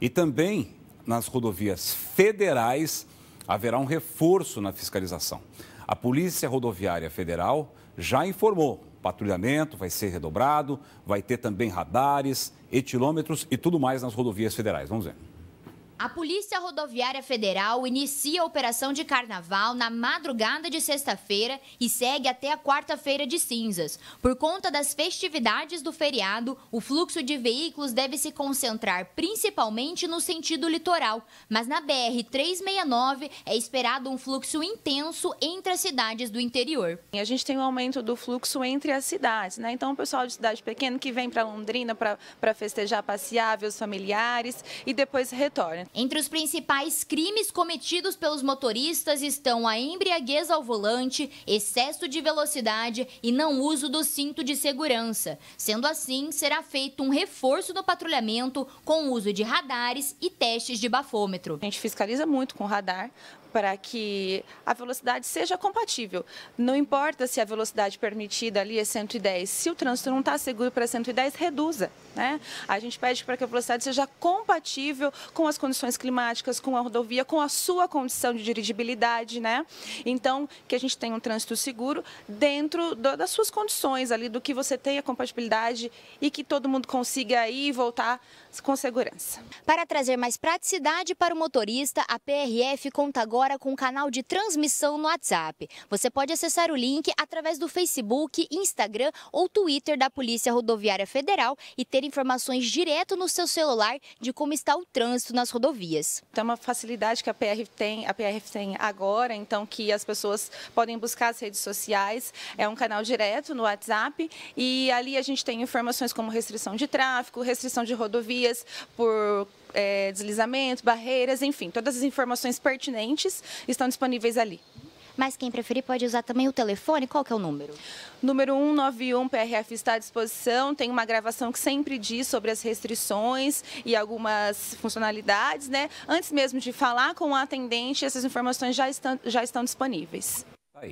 E também nas rodovias federais haverá um reforço na fiscalização. A Polícia Rodoviária Federal já informou: patrulhamento vai ser redobrado, vai ter também radares, etilômetros e tudo mais nas rodovias federais. Vamos ver. A Polícia Rodoviária Federal inicia a operação de carnaval na madrugada de sexta-feira e segue até a quarta-feira de cinzas. Por conta das festividades do feriado, o fluxo de veículos deve se concentrar principalmente no sentido litoral, mas na BR-369 é esperado um fluxo intenso entre as cidades do interior. A gente tem um aumento do fluxo entre as cidades, né? Então o pessoal de cidade pequena que vem para Londrina para festejar, passear, ver os familiares e depois retorna. Entre os principais crimes cometidos pelos motoristas estão a embriaguez ao volante, excesso de velocidade e não uso do cinto de segurança. Sendo assim, será feito um reforço no patrulhamento com o uso de radares e testes de bafômetro. A gente fiscaliza muito com radar para que a velocidade seja compatível. Não importa se a velocidade permitida ali é 110, se o trânsito não está seguro para 110, reduza. Né? A gente pede para que a velocidade seja compatível com as condições condições climáticas, com a rodovia, com a sua condição de dirigibilidade, né? Então, que a gente tenha um trânsito seguro dentro do, das suas condições ali, do que você tem a compatibilidade e que todo mundo consiga ir e voltar com segurança. Para trazer mais praticidade para o motorista, a PRF conta agora com um canal de transmissão no WhatsApp. Você pode acessar o link através do Facebook, Instagram ou Twitter da Polícia Rodoviária Federal e ter informações direto no seu celular de como está o trânsito nas rodovias rodovias. Então, é uma facilidade que a PR tem, a PR tem agora, então que as pessoas podem buscar as redes sociais, é um canal direto no WhatsApp e ali a gente tem informações como restrição de tráfego, restrição de rodovias por é, deslizamento, barreiras, enfim, todas as informações pertinentes estão disponíveis ali. Mas quem preferir pode usar também o telefone. Qual que é o número? Número 191 PRF está à disposição. Tem uma gravação que sempre diz sobre as restrições e algumas funcionalidades, né? Antes mesmo de falar com o atendente, essas informações já estão, já estão disponíveis.